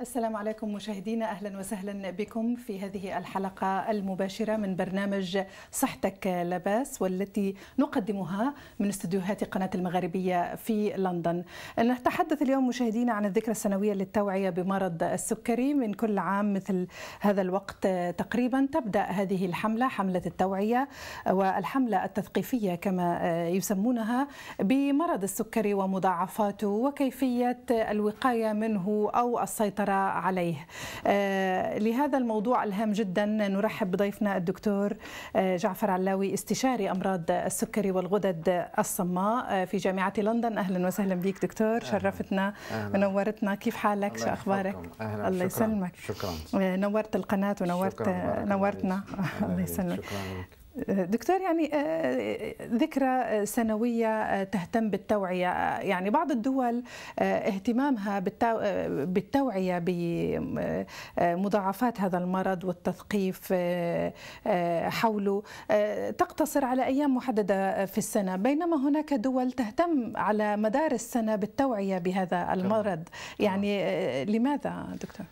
السلام عليكم مشاهدينا اهلا وسهلا بكم في هذه الحلقه المباشره من برنامج صحتك لباس والتي نقدمها من استديوهات قناه المغربيه في لندن. نتحدث اليوم مشاهدينا عن الذكرى السنويه للتوعيه بمرض السكري من كل عام مثل هذا الوقت تقريبا تبدا هذه الحمله حمله التوعيه والحمله التثقيفيه كما يسمونها بمرض السكري ومضاعفاته وكيفيه الوقايه منه او السيطره واشار عليه آه، لهذا الموضوع الهام جدا نرحب بضيفنا الدكتور آه، جعفر علاوي استشاري امراض السكري والغدد الصماء آه، في جامعه لندن اهلا وسهلا بك دكتور شرفتنا ونورتنا كيف حالك شو اخبارك أهلا الله يسلمك شكرا نورت القناه ونورت نورتنا الله يسلمك دكتور يعني آه، آه، ذكرى آه، سنوية تهتم بالتوعية يعني بعض الدول اهتمامها بالتوعية بمضاعفات هذا المرض والتثقيف حوله تقتصر على أيام محددة في السنة بينما هناك دول تهتم على مدار السنة بالتوعية بهذا المرض يعني لماذا دكتور؟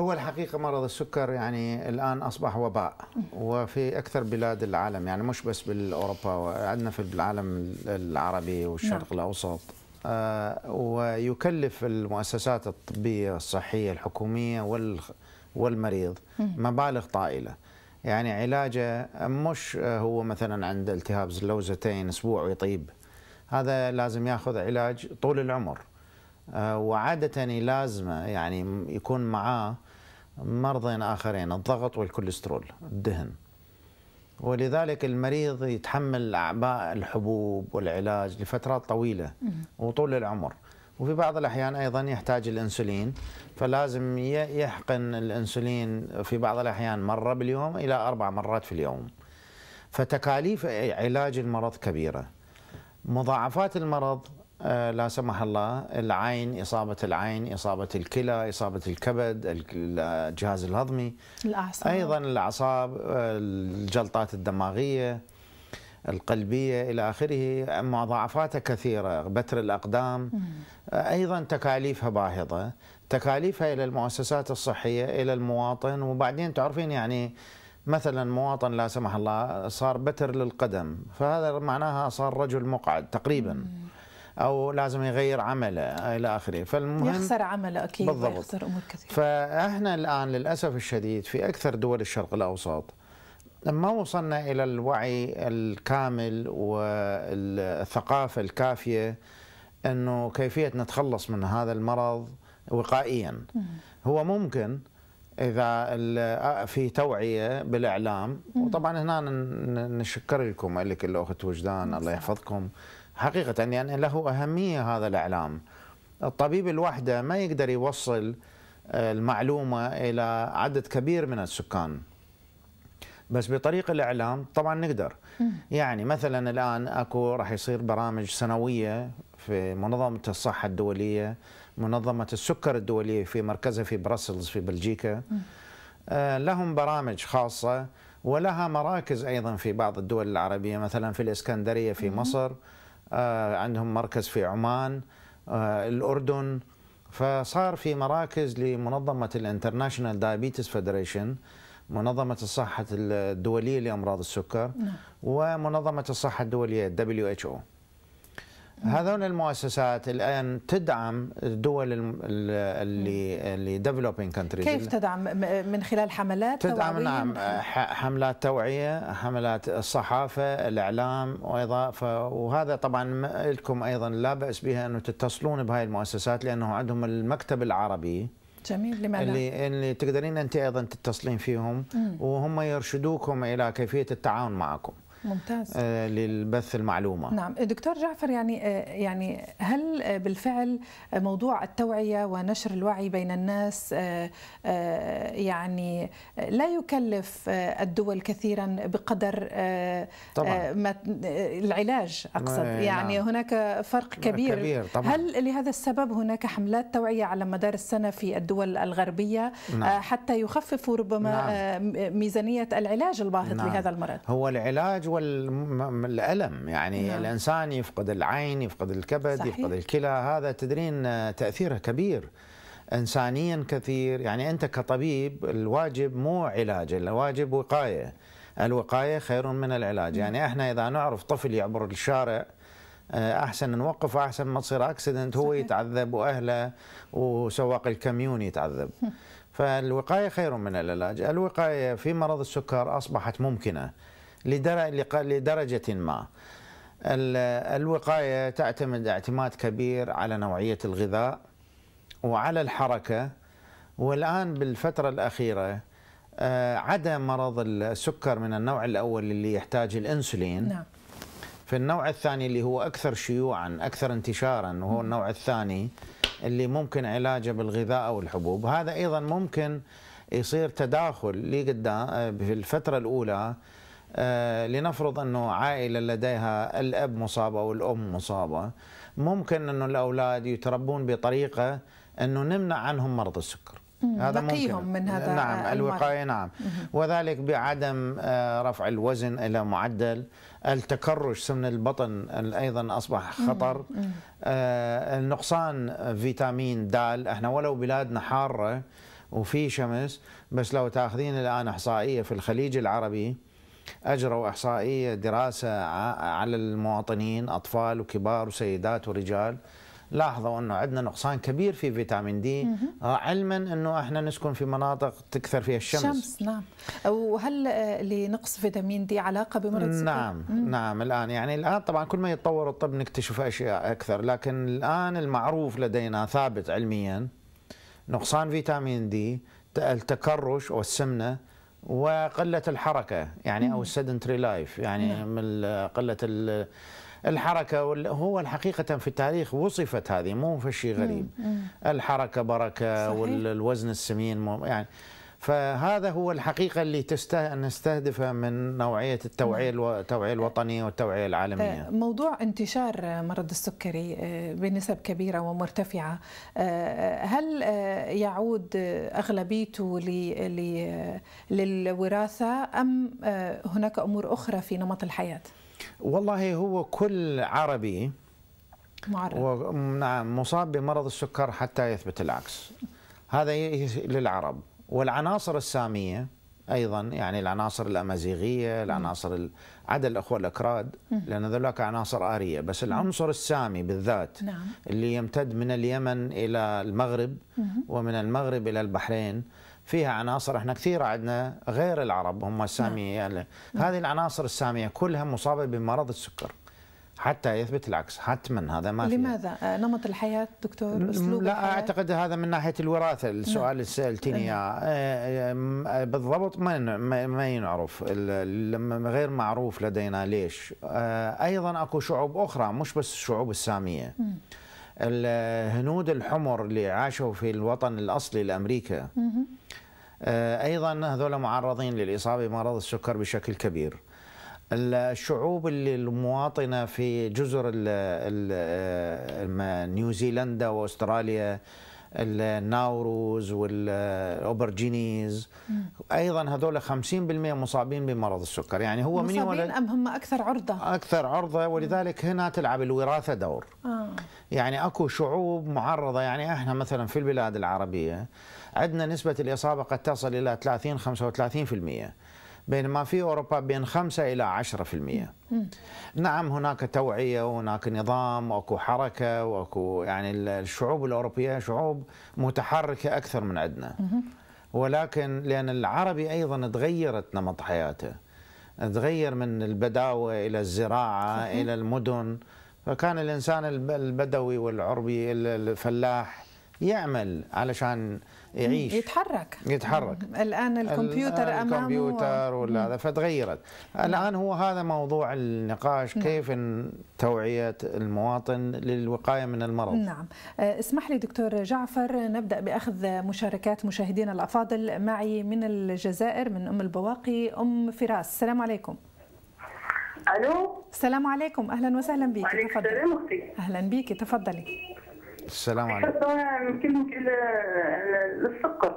هو الحقيقة مرض السكر يعني الآن أصبح وباء وفي أكثر بلاد العالم يعني مش بس بالأوروبا عندنا في العالم العربي والشرق نعم. الأوسط آه، ويكلف المؤسسات الطبية الصحية الحكومية والمريض مبالغ طائلة يعني علاجه مش هو مثلا عند التهاب اللوزتين أسبوع ويطيب هذا لازم ياخذ علاج طول العمر آه، وعادة لازمة يعني يكون معاه مرضين آخرين الضغط والكوليسترول الدهن ولذلك المريض يتحمل أعباء الحبوب والعلاج لفترات طويلة وطول العمر وفي بعض الأحيان أيضا يحتاج الأنسولين فلازم يحقن الأنسولين في بعض الأحيان مرة باليوم إلى أربع مرات في اليوم فتكاليف علاج المرض كبيرة مضاعفات المرض آه، لا سمح الله العين إصابة العين إصابة الكلى إصابة الكبد الجهاز الهضمي الأعصاب أيضا الأعصاب الجلطات الدماغية القلبية إلى آخره مضاعفاتها كثيرة بتر الأقدام آه، أيضا تكاليفها باهظة تكاليفها إلى المؤسسات الصحية إلى المواطن وبعدين تعرفين يعني مثلا مواطن لا سمح الله صار بتر للقدم فهذا معناها صار رجل مقعد تقريبا او لازم يغير عمله الى اخره فالمهم يخسر عمله اكيد بالضبط. يخسر امور كثيره فاحنا الان للاسف الشديد في اكثر دول الشرق الاوسط ما وصلنا الى الوعي الكامل والثقافه الكافيه انه كيفيه نتخلص من هذا المرض وقائيا هو ممكن اذا في توعيه بالاعلام وطبعا هنا نشكر لكم لك الاخت وجدان الله يحفظكم حقيقة يعني له أهمية هذا الإعلام الطبيب الوحدة ما يقدر يوصل آه، المعلومة إلى عدد كبير من السكان بس بطريق الإعلام طبعا نقدر يعني مثلا الآن أكو راح يصير برامج سنوية في منظمة الصحة الدولية منظمة السكر الدولية في مركزها في برسلز في بلجيكا آه، لهم برامج خاصة ولها مراكز أيضا في بعض الدول العربية مثلا في الإسكندرية في مصر آه، عندهم مركز في عمان آه، الأردن فصار في مراكز لمنظمة الانترناشنال دايابيتس فيدريشن منظمة الصحة الدولية لأمراض السكر نعم. ومنظمة الصحة الدولية WHO هذول المؤسسات الان تدعم الدول اللي اللي ديفلوبينج كونتريز كيف تدعم من خلال حملات تدعم نعم حملات توعيه حملات الصحافه الاعلام وايضا وهذا طبعا لكم ايضا لا باس بها انه تتصلون بهاي المؤسسات لانه عندهم المكتب العربي جميل لماذا؟ اللي اللي تقدرين انت ايضا تتصلين فيهم مم. وهم يرشدوكم الى كيفيه التعاون معكم. ممتاز آه، للبث المعلومه نعم دكتور جعفر يعني آه، يعني هل آه، بالفعل موضوع التوعيه ونشر الوعي بين الناس يعني لا يكلف الدول كثيرا بقدر طبعا. ما العلاج اقصد يعني نعم. هناك فرق كبير, كبير طبعا. هل لهذا السبب هناك حملات توعيه على مدار السنه في الدول الغربيه نعم. حتى يخففوا ربما نعم. ميزانيه العلاج الباهظ نعم. لهذا المرض هو العلاج هو الألم يعني نعم. الإنسان يفقد العين يفقد الكبد صحيح. يفقد الكلى هذا تدرين آه، تأثيره كبير إنسانيا كثير يعني أنت كطبيب الواجب مو علاج الواجب وقاية الوقاية خير من العلاج نعم. يعني احنا إذا نعرف طفل يعبر الشارع آه، احسن نوقف احسن ما تصير اكسيدنت هو يتعذب واهله وسواق الكميون يتعذب فالوقايه خير من العلاج الوقايه في مرض السكر اصبحت ممكنه لدرجة ما الوقاية تعتمد اعتماد كبير على نوعية الغذاء وعلى الحركة والآن بالفترة الأخيرة آه، عدا مرض السكر من النوع الأول اللي يحتاج الأنسولين نعم. في النوع الثاني اللي هو أكثر شيوعا أكثر انتشارا وهو النوع الثاني اللي ممكن علاجه بالغذاء أو الحبوب هذا أيضا ممكن يصير تداخل لقدام في آه، الفترة الأولى آه، لنفرض أنه عائلة لديها الأب مصابة والأم مصابة ممكن أنه الأولاد يتربون بطريقة أنه نمنع عنهم مرض السكر هذا ممكن من هذا نعم المرض. الوقاية نعم وذلك بعدم آه، رفع الوزن إلى معدل التكرش سمن البطن أيضا أصبح خطر آه، نقصان فيتامين د احنا ولو بلادنا حارة وفي شمس بس لو تاخذين الآن إحصائية في الخليج العربي أجروا إحصائية دراسة على المواطنين أطفال وكبار وسيدات ورجال لاحظوا أنه عندنا نقصان كبير في فيتامين دي آه، علما أنه إحنا نسكن في مناطق تكثر فيها الشمس شمس نعم وهل آه، لنقص فيتامين دي علاقة بمرض السكري؟ نعم مه. نعم الآن يعني الآن طبعا كل ما يتطور الطب نكتشف أشياء أكثر لكن الآن المعروف لدينا ثابت علميا نقصان فيتامين دي التكرش والسمنه وقله الحركه يعني او السيدنتري لايف يعني نعم. من قله الحركه هو الحقيقه في التاريخ وصفت هذه مو في شيء غريب الحركه بركه والوزن السمين يعني فهذا هو الحقيقة اللي نستهدفها من نوعية التوعية التوعية الوطنية والتوعية العالمية آه، موضوع انتشار مرض السكري آه، بنسب كبيرة ومرتفعة آه، هل يعود أغلبيته للوراثة أم هناك أمور أخرى في نمط الحياة؟ والله هو كل عربي معرض و... نعم مصاب بمرض السكر حتى يثبت العكس هذا للعرب والعناصر الساميه ايضا يعني العناصر الامازيغيه، العناصر عدا الاخوه الاكراد لان ذلك عناصر اريه، بس العنصر السامي بالذات نعم. اللي يمتد من اليمن الى المغرب ومن المغرب الى البحرين فيها عناصر احنا كثير عندنا غير العرب هم نعم. الساميه يعني نعم. هذه العناصر الساميه كلها مصابه بمرض السكر. حتى يثبت العكس حتما هذا ما لماذا فيه. آه، نمط الحياة دكتور أسلوب لا الحياة؟ أعتقد هذا من ناحية الوراثة السؤال نعم. اللي سألتني نعم. إياه آه، آه، بالضبط ما ما ينعرف غير معروف لدينا ليش أيضا أكو شعوب أخرى مش بس الشعوب السامية الهنود الحمر اللي عاشوا في الوطن الأصلي لأمريكا أيضا هذول معرضين للإصابة بمرض السكر بشكل كبير الشعوب اللي المواطنه في جزر نيوزيلندا واستراليا الناوروز والاوبرجينيز ايضا هذول 50% مصابين بمرض السكر يعني هو من مصابين ام هم اكثر عرضه اكثر عرضه ولذلك هنا تلعب الوراثه دور آه. يعني اكو شعوب معرضه يعني احنا مثلا في البلاد العربيه عندنا نسبه الاصابه قد تصل الى 30 35% بينما في أوروبا بين 5 إلى 10% نعم هناك توعية وهناك نظام وأكو حركة وأكو يعني الشعوب الأوروبية شعوب متحركة أكثر من عندنا ولكن لأن العربي أيضا تغيرت نمط حياته تغير من البداوة إلى الزراعة صحيح. إلى المدن فكان الإنسان البدوي والعربي الفلاح يعمل علشان يعيش يتحرك يتحرك الان الكمبيوتر الآن امامه الكمبيوتر ولا هذا فتغيرت الان هو هذا موضوع النقاش نعم. كيف توعيه المواطن للوقايه من المرض نعم آه، اسمح لي دكتور جعفر نبدا باخذ مشاركات مشاهدينا الافاضل معي من الجزائر من ام البواقي ام فراس السلام عليكم الو السلام عليكم اهلا وسهلا بك تفضلي اهلا بك تفضلي السلام عليكم انا نكلمك على السكر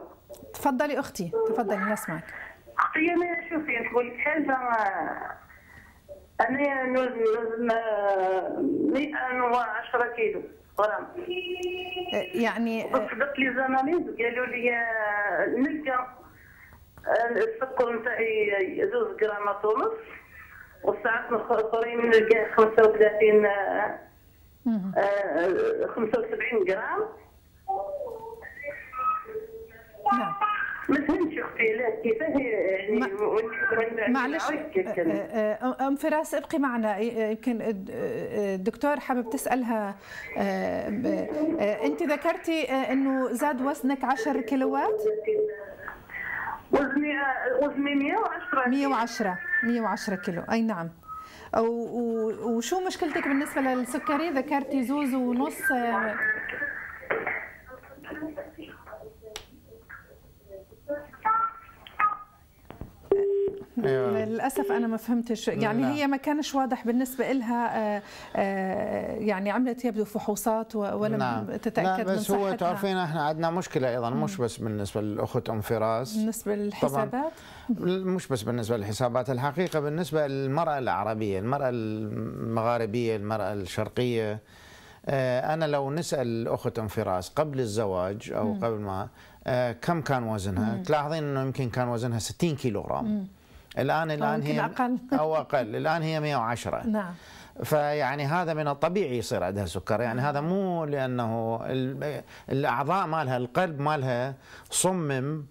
تفضلي اختي تفضلي نسمعك اختي انا شوفي نقول لك حاجه انا نوزن 110 كيلو غرام أه، يعني أه، وصدق لي زاناليز قالوا لي نلقى السكر نتاعي زوز غرامات ونص والساعات الاخرين نلقى 35 75 آه، جرام نعم. ما فهمتش اختي لا كيفاه يعني معلش آه، آه، ام فراس ابقي معنا يمكن إيه، إيه، الدكتور حابب تسالها انت ذكرتي انه زاد وزنك 10 كيلوات وزني وزني 110 110 110 كيلو اي نعم وشو مشكلتك بالنسبه للسكري ذكرتي زوز ونص آه، أيوة. للاسف انا ما فهمتش يعني لا. هي ما كانش واضح بالنسبه لها آه، آه، يعني عملت يبدو فحوصات ولم نعم. تتاكد لا بس هو تعرفين احنا عندنا مشكله ايضا مش بس بالنسبه للاخت ام فراس بالنسبه للحسابات مش بس بالنسبه للحسابات الحقيقه بالنسبه للمراه العربيه المراه المغاربيه المراه الشرقيه آه، انا لو نسال اخت ام فراس قبل الزواج او قبل ما كم كان وزنها؟ تلاحظين انه يمكن كان وزنها 60 كيلوغرام مم. الان الان هي اقل او اقل الان هي 110 نعم فيعني هذا من الطبيعي يصير عندها سكر يعني هذا مو لانه الاعضاء مالها القلب مالها صمم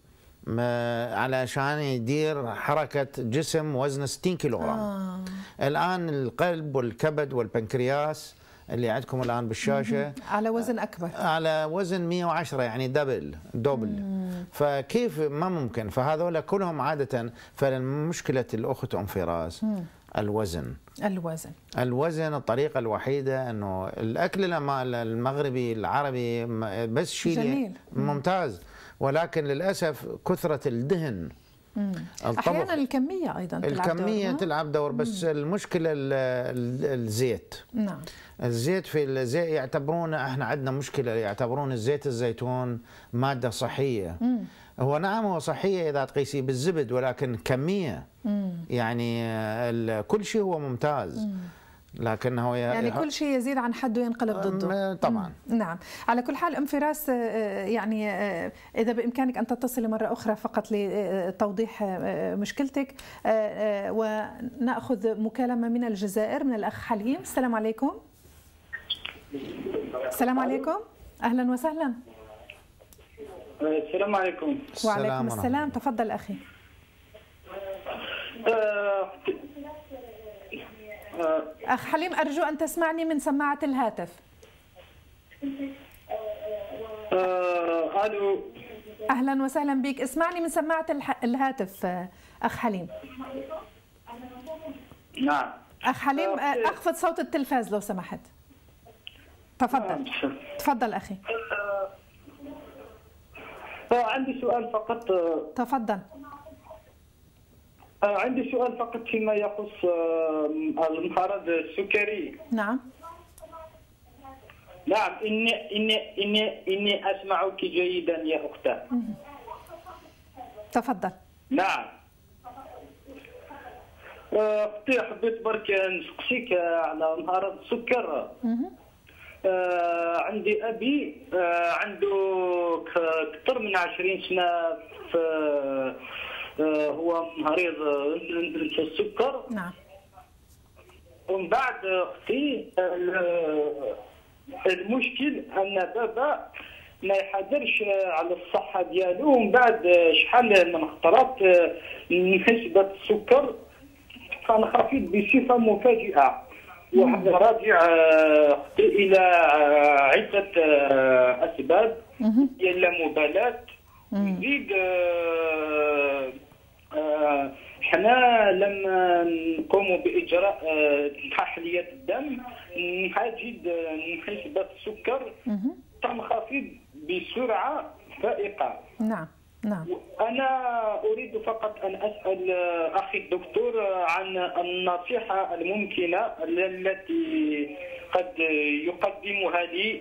علشان يدير حركة جسم وزنه 60 كيلوغرام آه. الآن القلب والكبد والبنكرياس اللي عندكم الان بالشاشه على وزن اكبر على وزن 110 يعني دبل دبل فكيف ما ممكن فهذول كلهم عاده فمشكله الاخت ام فراس الوزن الوزن الوزن الطريقه الوحيده انه الاكل المغربي العربي بس شيء جميل ممتاز ولكن للاسف كثره الدهن احيانا الكميه ايضا تلعب الكميه دور نعم؟ تلعب دور بس مم. المشكله الزيت نعم الزيت في الزيت يعتبرون احنا عندنا مشكله يعتبرون الزيت الزيتون ماده صحيه مم. هو نعم هو صحيه اذا تقيسيه بالزبد ولكن كميه مم. يعني كل شيء هو ممتاز مم. لكنه يعني كل شيء يزيد عن حده ينقلب ضده طبعا نعم على كل حال ام فراس آه، آه، يعني آه، اذا بامكانك ان تتصلي مره اخرى فقط لتوضيح مشكلتك وناخذ مكالمه من الجزائر من الاخ حليم السلام عليكم السلام عليكم اهلا وسهلا السلام عليكم وعليكم السلام, السلام. تفضل اخي أخ حليم أرجو أن تسمعني من سماعة الهاتف آه، ألو أهلا وسهلا بك اسمعني من سماعة الهاتف أخ حليم نعم أخ حليم آه، أخفض صوت التلفاز لو سمحت تفضل آه، تفضل أخي عندي سؤال فقط تفضل آه، عندي سؤال فقط فيما يخص آه، المرض السكري نعم نعم إني إني إني إني أسمعك جيدا يا أختي تفضل نعم آه، اختي حبيت برك نسقسيك على مرض السكر عندي ابي عنده اكثر من 20 سنه في آه، هو مريض آه، السكر نعم ومن بعد اختي آه، المشكل ان بابا ما يحضرش على الصحه ديالو ومن بعد شحال من خطرات نسبه السكر تنخفض بصفه مفاجئه وحنا راجع اختي الى عده اسباب ديال لا مبالاه حنا لما نقوم باجراء آه، تحليه الدم نحاجد آه، نحسب السكر تنخفض بسرعه فائقه نعم نعم أنا أريد فقط أن أسأل آه، أخي الدكتور عن النصيحة الممكنة التي قد يقدمها لي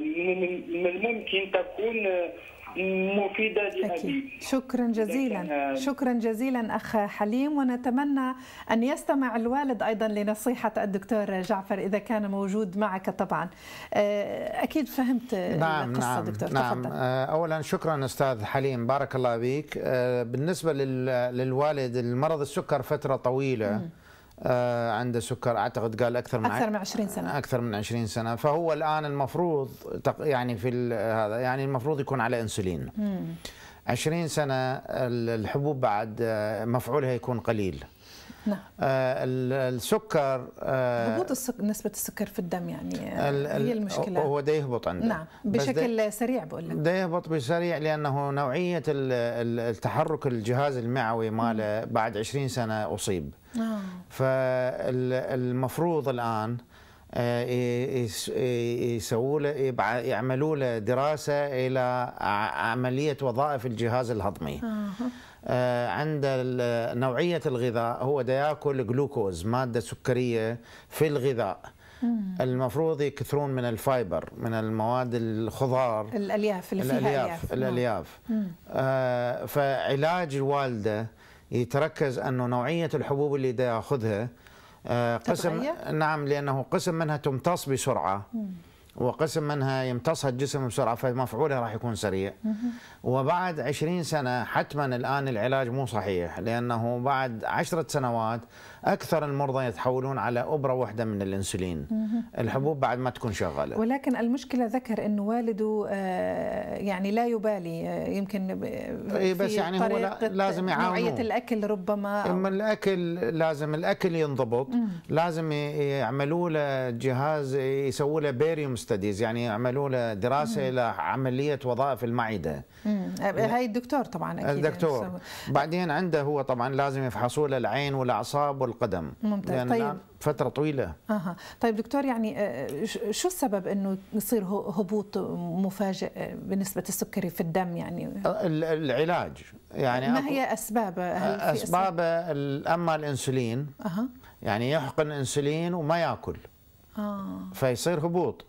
من الممكن تكون مفيدة لأبي شكرا جزيلا شكرا جزيلا أخ حليم ونتمنى أن يستمع الوالد أيضا لنصيحة الدكتور جعفر إذا كان موجود معك طبعا آه، أكيد فهمت نعم القصة نعم دكتور نعم تفضل. آه، أولا شكرا أستاذ حليم بارك الله بك آه، بالنسبة للوالد المرض السكر فترة طويلة م. آه، عنده سكر اعتقد قال اكثر من اكثر من 20 سنه اكثر من 20 سنه فهو الان المفروض يعني في هذا يعني المفروض يكون على انسولين مم. 20 سنه الحبوب بعد آه، مفعولها يكون قليل نعم آه، السكر هبوط السك... نسبة السكر في الدم يعني ال... هي المشكلة هو ده يهبط عنده نعم بشكل ده... سريع بقول لك ده يهبط بسريع لأنه نوعية التحرك الجهاز المعوي ماله بعد 20 سنة أصيب آه. فالمفروض الان آه، يسووا له يعملوا له دراسه الى عمليه وظائف الجهاز الهضمي آه. عند نوعيه الغذاء هو دا ياكل جلوكوز ماده سكريه في الغذاء المفروض يكثرون من الفايبر من المواد الخضار الالياف اللي فيها الالياف الالياف, الألياف. فعلاج الوالده يتركز انه نوعيه الحبوب اللي دا ياخذها آه، قسم نعم لانه قسم منها تمتص بسرعه وقسم منها يمتصها الجسم بسرعه فمفعولها راح يكون سريع وبعد 20 سنه حتما الان العلاج مو صحيح لانه بعد 10 سنوات اكثر المرضى يتحولون على ابره واحده من الانسولين الحبوب بعد ما تكون شغاله ولكن المشكله ذكر ان والده آه، يعني لا يبالي آه، يمكن إيه، في بس يعني هو لازم يعاونه نوعيه الاكل ربما اما الاكل لازم الاكل ينضبط لازم يعملوا له جهاز يسووا له بيريوم ستديز يعني يعملوا له دراسه الى عمليه وظائف المعده إيه. هاي الدكتور طبعا اكيد الدكتور بعدين عنده هو طبعا لازم يفحصوا له العين والاعصاب القدم ممتاز يعني طيب. فترة طويلة أها. طيب دكتور يعني آه، شو السبب أنه يصير هبوط مفاجئ بنسبة السكري في الدم يعني العلاج يعني ما هي أسباب أسباب, أما الأنسولين أها. يعني يحقن أنسولين وما يأكل آه. فيصير هبوط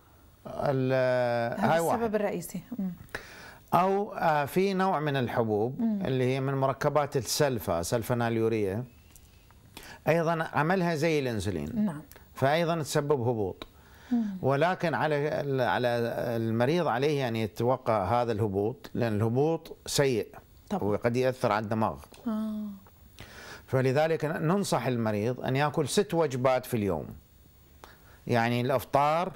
هذا السبب الرئيسي م. او آه، في نوع من الحبوب م. اللي هي من مركبات السلفا سلفاناليوريا ايضا عملها زي الانسولين نعم فايضا تسبب هبوط ولكن على على المريض عليه ان يتوقع هذا الهبوط لان الهبوط سيء طبعا. وقد ياثر على الدماغ آه. فلذلك ننصح المريض ان ياكل ست وجبات في اليوم يعني الافطار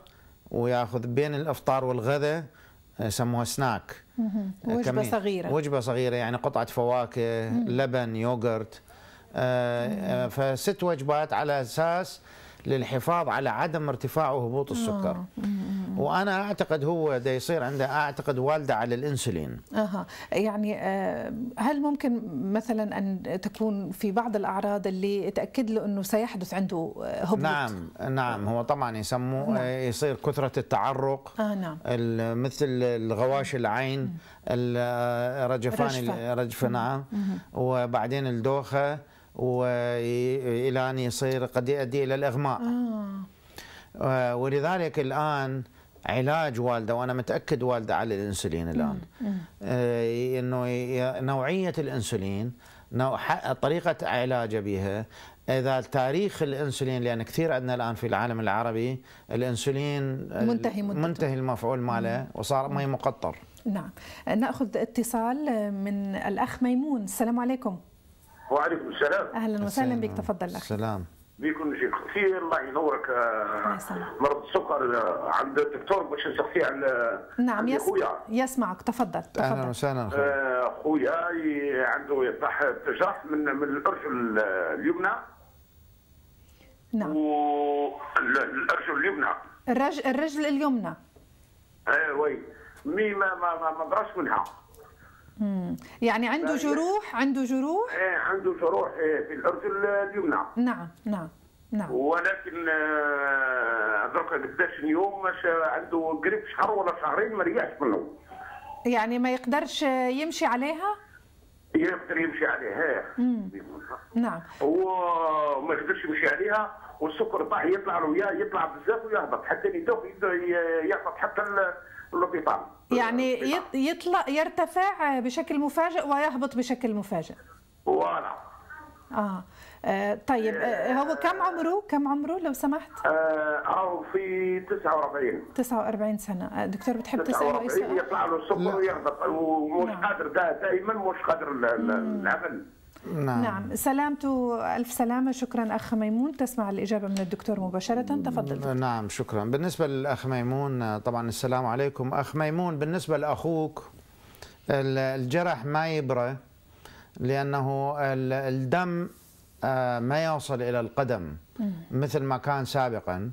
وياخذ بين الافطار والغداء آه، يسموها سناك آه، وجبه صغيره وجبه صغيره يعني قطعه فواكه مم. لبن يوغرت آه، آه، فست وجبات على اساس للحفاظ على عدم ارتفاع وهبوط السكر آه، وانا اعتقد هو ده يصير عنده اعتقد والده على الانسولين اها يعني هل ممكن مثلا ان تكون في بعض الاعراض اللي تاكد له انه سيحدث عنده هبوط نعم نعم هو طبعا يسموه نعم. يصير كثره التعرق آه نعم. مثل الغواش العين الرجفان الرجفه نعم وبعدين الدوخه والى ان يصير قد يؤدي الى الاغماء آه. آه. ولذلك الان علاج والده وانا متاكد والده على الانسولين الان آه انه نوعيه الانسولين نوع طريقه علاجه بها اذا تاريخ الانسولين لان كثير عندنا الان في العالم العربي الانسولين منتهي مدته. منتهي المفعول ماله وصار مي مقطر نعم ناخذ اتصال من الاخ ميمون السلام عليكم وعليكم السلام اهلا وسهلا بك تفضل لك سلام بيكون شيء شخصية الله ينورك آه، مرض السكر آه، عند الدكتور باش نسقسي على نعم يسمع يسمعك تفضل تفضل اهلا وسهلا آه، خويا عنده يطرح جرح من من الارجل اليمنى نعم والارجل اليمنى الرجل الرجل اليمنى وي مي ما ما ما, ما منها يعني عنده جروح يعني- عنده جروح ايه عنده جروح إيه، في الارض اليمنى نعم نعم نعم ولكن درك آه، قداش اليوم عنده قريب شهر ولا شهرين ما ريحش منه يعني ما يقدرش يمشي عليها؟ يقدر يمشي عليها نعم هو ما يقدرش يمشي عليها والسكر طاح يطلع له يطلع بزاف ويهبط حتى يدوخ يهبط حتى البيطان يعني يطلع يرتفع بشكل مفاجئ ويهبط بشكل مفاجئ فوالا اه, آه، طيب آه، هو كم عمره كم عمره لو سمحت؟ آه، أو في 49 49 سنة دكتور بتحب تسأل 49 يطلع له السكر ويهبط ومش نعم. قادر دائما مش قادر العمل نعم. نعم سلامته ألف سلامة شكرا أخ ميمون تسمع الإجابة من الدكتور مباشرة تفضل دكتور. نعم شكرا بالنسبة للأخ ميمون طبعا السلام عليكم أخ ميمون بالنسبة لأخوك الجرح ما يبرى لأنه الدم آه، ما يوصل إلى القدم مثل ما كان سابقا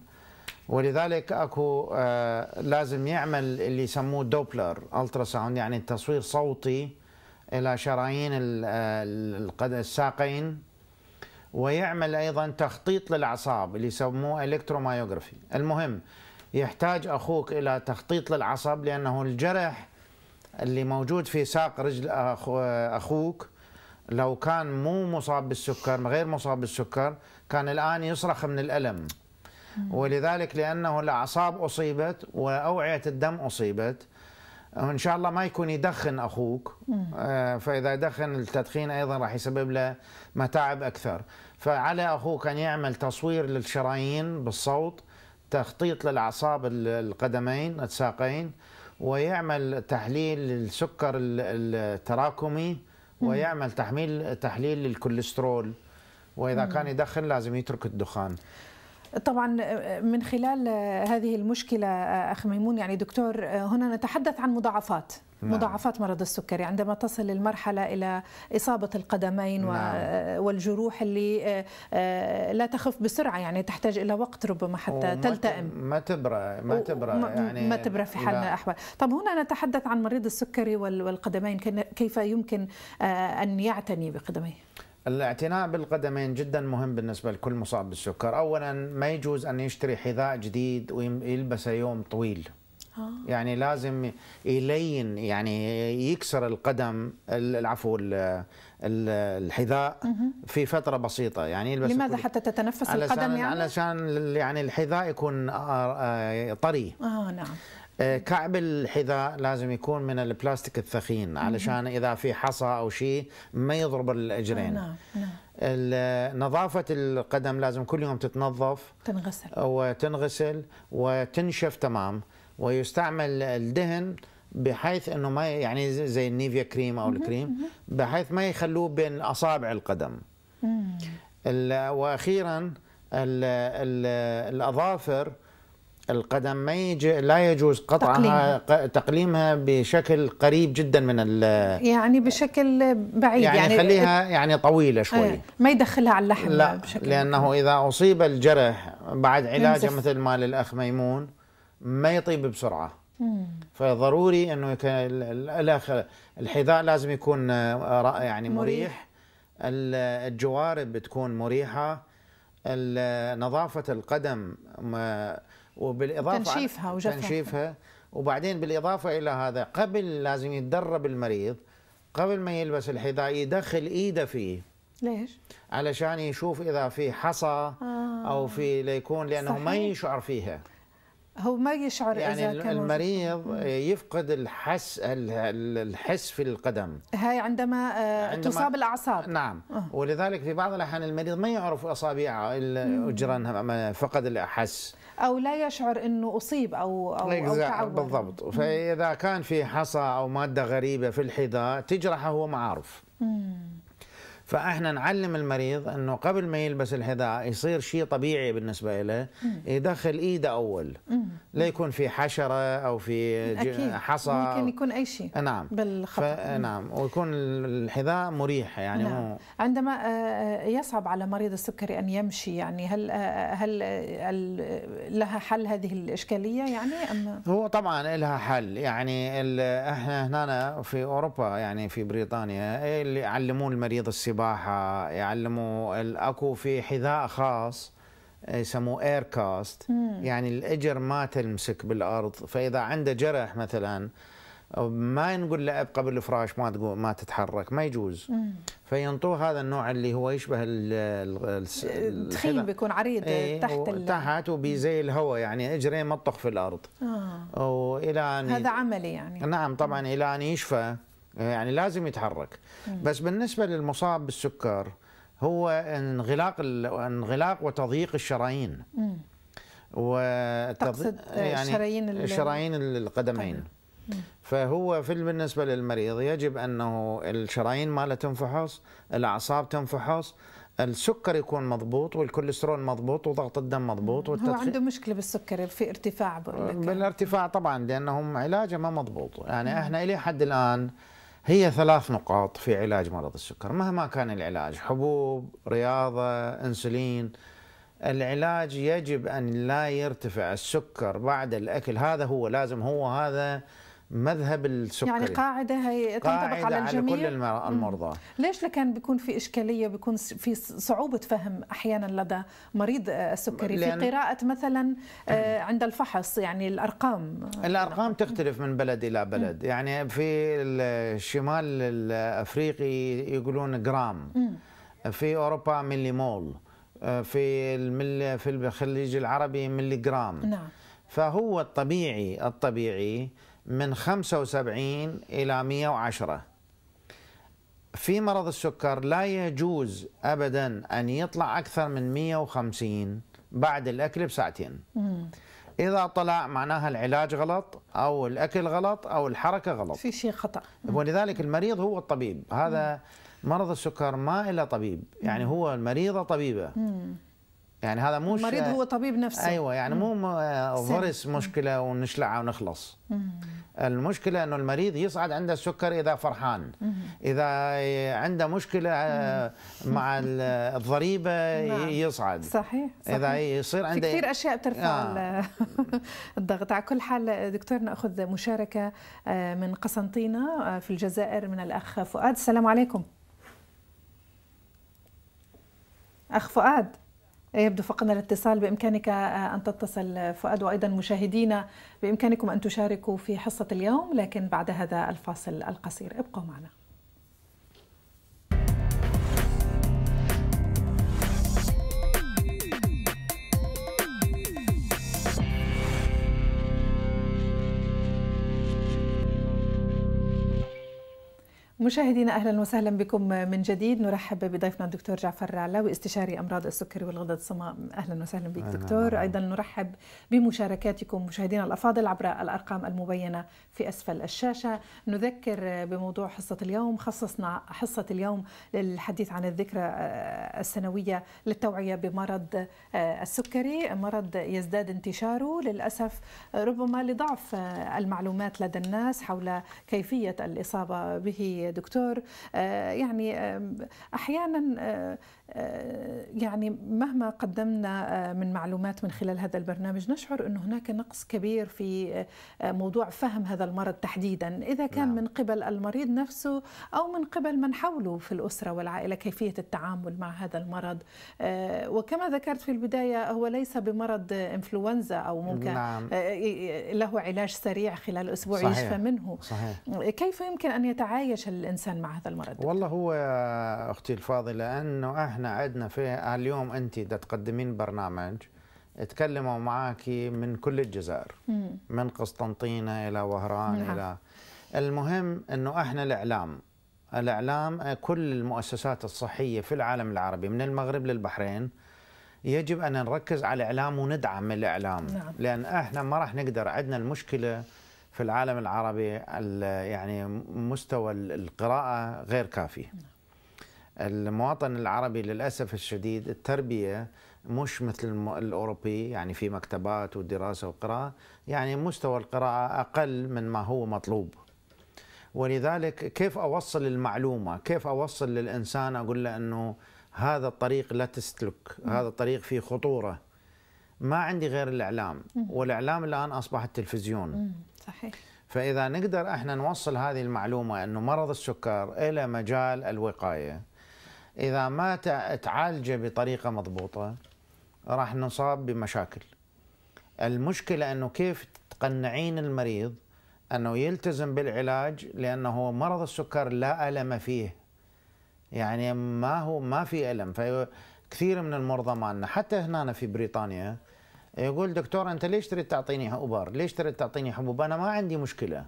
ولذلك اكو آه، لازم يعمل اللي يسموه دوبلر الترا ساوند يعني تصوير صوتي إلى شرايين الساقين ويعمل أيضا تخطيط للأعصاب اللي يسموه إلكترومايوغرافي المهم يحتاج أخوك إلى تخطيط للعصب لأنه الجرح اللي موجود في ساق رجل أخوك لو كان مو مصاب بالسكر غير مصاب بالسكر كان الآن يصرخ من الألم ولذلك لأنه الأعصاب أصيبت وأوعية الدم أصيبت ان شاء الله ما يكون يدخن اخوك آه، فاذا دخن التدخين ايضا راح يسبب له متاعب اكثر فعلى اخوك ان يعمل تصوير للشرايين بالصوت تخطيط للاعصاب القدمين الساقين ويعمل تحليل للسكر التراكمي ويعمل تحميل تحليل للكوليسترول واذا كان يدخن لازم يترك الدخان طبعا آه، من خلال آه، هذه المشكله آه، اخ ميمون يعني دكتور هنا نتحدث عن مضاعفات نعم. مضاعفات مرض السكري عندما تصل المرحلة إلى إصابة القدمين نعم. والجروح اللي لا تخف بسرعة يعني تحتاج إلى وقت ربما حتى تلتئم ما تبرأ ما تبرأ يعني ما تبرأ في حالنا أحوال طب هنا نتحدث عن مريض السكري والقدمين كيف يمكن أن يعتني بقدميه الاعتناء بالقدمين جدا مهم بالنسبة لكل مصاب بالسكر أولا ما يجوز أن يشتري حذاء جديد ويلبسه يوم طويل آه. يعني لازم يلين يعني يكسر القدم العفو الحذاء في فتره بسيطه يعني يلبس لماذا حتى تتنفس القدم يعني علشان يعني الحذاء يكون آه، آه، طري اه نعم آه، كعب الحذاء لازم يكون من البلاستيك الثخين علشان اذا في حصى او شيء ما يضرب الاجرين نعم نعم نظافه القدم لازم كل يوم تتنظف تنغسل وتنغسل وتنشف تمام ويستعمل الدهن بحيث انه ما يعني زي النيفيا كريم او الكريم بحيث ما يخلوه بين اصابع القدم واخيرا الاظافر القدم يجي لا يجوز قطعها تقليمها. تقليمها بشكل قريب جدا من ال يعني بشكل بعيد يعني, يعني خليها يعني طويله شوي آه ما يدخلها على اللحم لا بشكل لانه اذا اصيب الجرح بعد علاجه مثل ما للاخ ميمون ما يطيب بسرعه مم. فضروري انه الاخ الحذاء لازم يكون آه، يعني مريح الجوارب تكون مريحه نظافه القدم وبالاضافه تنشيفها وجفافها تنشيفها وبعدين بالاضافه الى هذا قبل لازم يتدرب المريض قبل ما يلبس الحذاء يدخل ايده فيه ليش؟ علشان يشوف اذا في حصى آه. او في ليكون لانه صحيح. ما يشعر فيها هو ما يشعر يعني اذا كان المريض يفقد الحس الحس في القدم هاي عندما, آه، عندما تصاب الاعصاب نعم أه. ولذلك في بعض الاحيان المريض ما يعرف الا اجرا فقد الحس او لا يشعر انه اصيب او او, أو بالضبط فاذا كان في حصى او ماده غريبه في الحذاء تجرحه وهو ما عارف مم. فاحنا نعلم المريض انه قبل ما يلبس الحذاء يصير شيء طبيعي بالنسبه له يدخل ايده اول لا يكون في حشره او في أكيد. حصى ممكن يكون اي شيء نعم بالخطا نعم ويكون الحذاء مريح يعني نعم. عندما آه، آه، يصعب على مريض السكري ان يمشي يعني هل آه، هل لها حل هذه الاشكاليه يعني ام هو طبعا لها حل يعني احنا هنا في اوروبا يعني في بريطانيا اللي يعلمون المريض السباحه السباحه يعلموا اكو في حذاء خاص آه، يسموه اير كاست يعني الاجر ما تلمسك بالارض فاذا عنده جرح مثلا ما نقول له ابقى بالفراش ما تقول ما تتحرك ما يجوز فينطوه هذا النوع اللي هو يشبه التخين آه، بيكون عريض ايه تحت تحت وبي زي الهواء يعني اجرين مطخ في الارض آه. والى هذا عملي يعني نعم طبعا الى ان يشفى يعني لازم يتحرك بس بالنسبه للمصاب بالسكر هو انغلاق انغلاق وتضييق الشرايين وتقصد يعني الشرايين الشرايين القدمين طيب. فهو في بالنسبه للمريض يجب انه الشرايين ماله تنفحص الاعصاب تنفحص السكر يكون مضبوط والكوليسترول مضبوط وضغط الدم مضبوط والتدخين هو عنده مشكله بالسكر في ارتفاع بالارتفاع طبعا لانهم علاجه ما مضبوط يعني احنا الى حد الان هي ثلاث نقاط في علاج مرض السكر مهما كان العلاج حبوب رياضة انسولين العلاج يجب أن لا يرتفع السكر بعد الأكل هذا هو لازم هو هذا مذهب السكري يعني قاعدة هي تنطبق على الجميع على كل المرضى مم. ليش لكان بيكون في إشكالية بيكون في صعوبة فهم أحيانا لدى مريض آه، السكري لأن... في قراءة مثلا آه، عند الفحص يعني الأرقام الأرقام تختلف من بلد إلى بلد مم. يعني في الشمال الأفريقي يقولون جرام مم. في أوروبا مليمول آه، في في الخليج العربي ملي جرام نعم فهو الطبيعي الطبيعي من 75 إلى 110 في مرض السكر لا يجوز أبدا أن يطلع أكثر من 150 بعد الأكل بساعتين إذا طلع معناها العلاج غلط أو الأكل غلط أو الحركة غلط في شيء خطأ ولذلك المريض هو الطبيب هذا مرض السكر ما إلا طبيب يعني هو المريضة طبيبة مم. يعني هذا مو المريض هو طبيب نفسي ايوه يعني مو ضرس مشكله ونشلعها ونخلص المشكله انه المريض يصعد عنده السكر اذا فرحان اذا عنده مشكله آه، مع الضريبه نعم. يصعد صحيح, صحيح. اذا يصير عنده في كثير اشياء بترفع آه. الضغط على كل حال دكتور ناخذ مشاركه آه، من قسنطينه آه، في الجزائر من الاخ فؤاد السلام عليكم اخ فؤاد يبدو فقدنا الاتصال بإمكانك أن تتصل فؤاد وأيضا مشاهدينا بإمكانكم أن تشاركوا في حصة اليوم لكن بعد هذا الفاصل القصير ابقوا معنا مشاهدينا اهلا وسهلا بكم من جديد نرحب بضيفنا الدكتور جعفر علاوي استشاري امراض السكري والغدد الصمام اهلا وسهلا بك دكتور ايضا نرحب بمشاركاتكم مشاهدينا الافاضل عبر الارقام المبينه في اسفل الشاشه نذكر بموضوع حصه اليوم خصصنا حصه اليوم للحديث عن الذكرى آه، السنويه للتوعيه بمرض آه، السكري مرض يزداد انتشاره للاسف ربما لضعف آه، المعلومات لدى الناس حول كيفيه الاصابه به دكتور آه، يعني احيانا آه، آه، يعني مهما قدمنا من معلومات من خلال هذا البرنامج نشعر انه هناك نقص كبير في موضوع فهم هذا المرض تحديدا اذا كان نعم. من قبل المريض نفسه او من قبل من حوله في الاسره والعائله كيفيه التعامل مع هذا المرض وكما ذكرت في البدايه هو ليس بمرض انفلونزا او ممكن نعم. له علاج سريع خلال اسبوع يشفى منه صحيح. كيف يمكن ان يتعايش الانسان مع هذا المرض والله هو اختي الفاضله انه احنا عندنا في اليوم انت تقدمين برنامج تكلموا معك من كل الجزائر مم. من قسطنطينه الى وهران نعم. الى المهم انه احنا الاعلام الاعلام كل المؤسسات الصحيه في العالم العربي من المغرب للبحرين يجب ان نركز على الاعلام وندعم الاعلام نعم. لان احنا ما راح نقدر عندنا المشكله في العالم العربي يعني مستوى القراءة غير كافي نعم. المواطن العربي للأسف الشديد التربية مش مثل الأوروبي يعني في مكتبات ودراسة وقراءة يعني مستوى القراءة أقل من ما هو مطلوب ولذلك كيف أوصل المعلومة كيف أوصل للإنسان أقول له أنه هذا الطريق لا تسلك نعم. هذا الطريق فيه خطورة ما عندي غير الإعلام والإعلام الآن أصبح التلفزيون صحيح فإذا نقدر احنا نوصل هذه المعلومة أنه مرض السكر إلى مجال الوقاية إذا ما تعالجه بطريقة مضبوطة راح نصاب بمشاكل المشكلة أنه كيف تقنعين المريض أنه يلتزم بالعلاج لأنه مرض السكر لا ألم فيه يعني ما هو ما في ألم فكثير من المرضى مالنا حتى هنا في بريطانيا يقول دكتور انت ليش تريد تعطيني اوبر؟ ليش تريد تعطيني حبوب؟ انا ما عندي مشكله.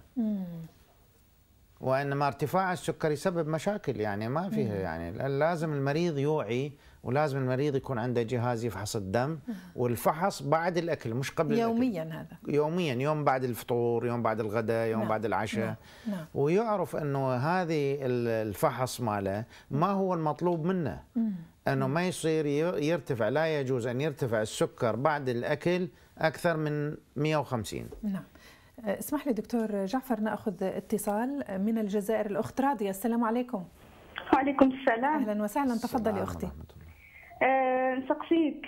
وانما ارتفاع السكر يسبب مشاكل يعني ما فيها يعني لازم المريض يوعي ولازم المريض يكون عنده جهاز يفحص الدم والفحص بعد الاكل مش قبل يوميا الأكل. هذا يوميا يوم بعد الفطور يوم بعد الغداء يوم نعم. بعد العشاء نعم. نعم. ويعرف انه هذه الفحص ماله ما هو المطلوب منه مم. انه ما يصير يرتفع لا يجوز ان يرتفع السكر بعد الاكل اكثر من 150 نعم أه، اسمح لي دكتور جعفر ناخذ اتصال من الجزائر الاخت راضيه السلام عليكم وعليكم السلام اهلا وسهلا تفضلي اختي أه، نسقسيك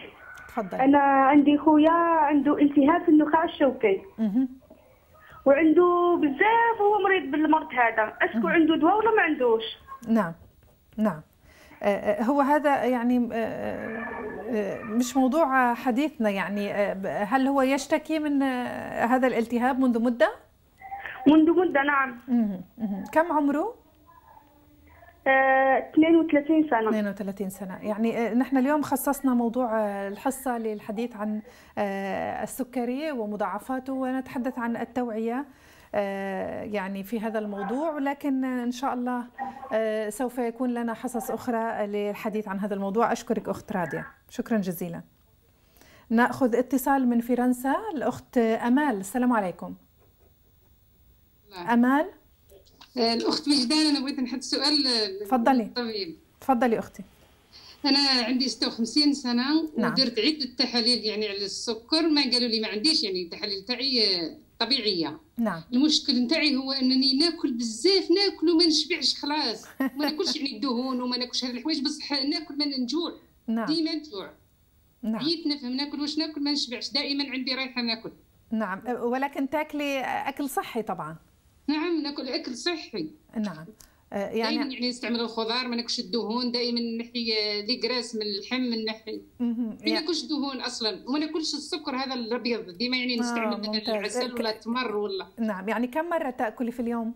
تفضلي انا عندي خويا عنده التهاب في النخاع الشوكي وعنده بزاف وهو مريض بالمرض هذا اسكو عنده دواء ولا ما عندوش نعم نعم آه، آه، هو هذا يعني آه، مش موضوع حديثنا يعني هل هو يشتكي من هذا الالتهاب منذ مدة؟ منذ مدة نعم كم عمره؟ 32 سنة 32 سنة يعني نحن اليوم خصصنا موضوع الحصة للحديث عن السكري ومضاعفاته ونتحدث عن التوعية آه، يعني في هذا الموضوع ولكن إن شاء الله آه، سوف يكون لنا حصص أخرى للحديث عن هذا الموضوع أشكرك أخت راديا شكرا جزيلا نأخذ اتصال من فرنسا الأخت أمال السلام عليكم أمال الأخت وجدان أنا بغيت نحط سؤال تفضلي تفضلي أختي انا عندي 56 سنه نعم. ودرت عده تحاليل يعني على السكر ما قالوا لي ما عنديش يعني التحاليل تاعي طبيعيه نعم المشكل نتاعي هو انني ناكل بزاف ناكل وما نشبعش خلاص ما ناكلش يعني الدهون وما ناكلش هذه الحوايج بصح ناكل ما نجوع نعم ديما نجوع نعم بقيت نفهم ناكل واش ناكل ما نشبعش دائما عندي رايحه ناكل نعم ولكن تاكلي اكل صحي طبعا نعم ناكل اكل صحي نعم آه، يعني دائما يعني نستعملوا الخضار ما نكش الدهون دائما نحي غراس آه، من اللحم من نحي ما ناكلش دهون اصلا وما ناكلش السكر هذا الابيض ديما يعني آه، نستعمل آه العسل ولا التمر ولا نعم يعني كم مره تاكلي في اليوم؟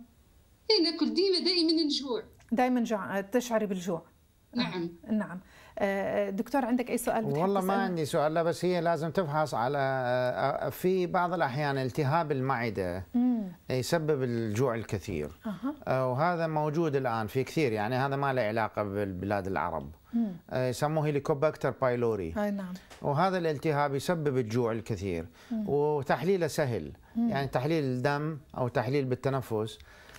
إيه، ناكل ديما دائما نجوع دائما جوع تشعري بالجوع نعم نعم آه، دكتور عندك اي سؤال والله ما عندي سؤال لا بس هي لازم تفحص على آه، آه، في بعض الاحيان التهاب المعده مم. يسبب الجوع الكثير أه. وهذا موجود الان في كثير يعني هذا ما له علاقه بالبلاد العرب مم. يسموه هيليكوبكتر بايلوري اي نعم وهذا الالتهاب يسبب الجوع الكثير مم. وتحليله سهل مم. يعني تحليل الدم او تحليل بالتنفس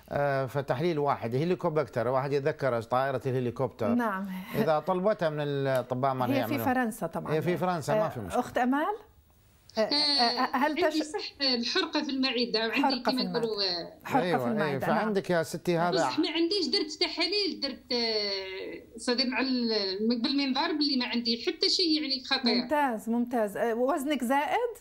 آه، فتحليل واحد هليكوبتر واحد يتذكر طائرة الهليكوبتر نعم إذا طلبتها من الأطباء ما هي في فرنسا طبعا هي في فرنسا ما في آه، مشكلة أخت أمال آه، هل تش... عندي صح الحرقه في المعده وعندي كما نقولوا حرقه أيوة في أيوة، المعده أيوة فعندك يا ستي هذا بصح ما عنديش درت تحاليل درت صدر مع بالمنظار باللي ما عندي حتى شيء يعني خطير ممتاز ممتاز وزنك زائد؟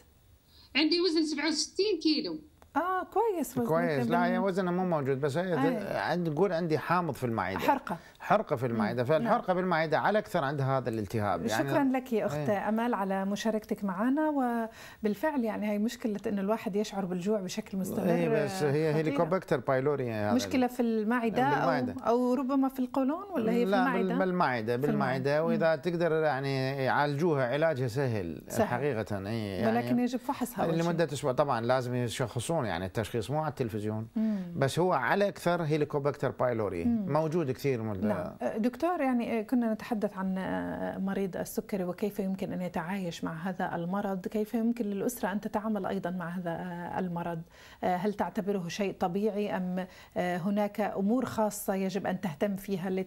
عندي وزن 67 كيلو اه كويس كويس لا هي يعني وزنها مو موجود بس هي عند تقول عندي حامض في المعده حرقه حرقه في المعده نعم. فالحرقه نعم. بالمعده على اكثر عندها هذا الالتهاب يعني شكرا لك يا اخت ايه. امال على مشاركتك معنا وبالفعل يعني هي مشكله انه الواحد يشعر بالجوع بشكل مستمر ايه بس هي هيليكوبكتر بايلوري مشكله في المعده, المعدة. أو, او ربما في القولون ولا هي في المعده لا بالمعده بالمعده واذا تقدر يعني يعالجوها علاجها سهل صحيح. حقيقه اي يعني ولكن يجب فحصها لمده اسبوع طبعا لازم يشخصون يعني التشخيص مو على التلفزيون مم. بس هو على اكثر هيليكوبكتر بايلوري مم. موجود كثير من نعم. آه، دكتور يعني آه، كنا نتحدث عن آه، مريض السكري وكيف يمكن أن يتعايش مع هذا المرض كيف يمكن للأسرة أن تتعامل أيضا مع هذا المرض هل تعتبره شيء طبيعي أم هناك أمور خاصة يجب أن تهتم فيها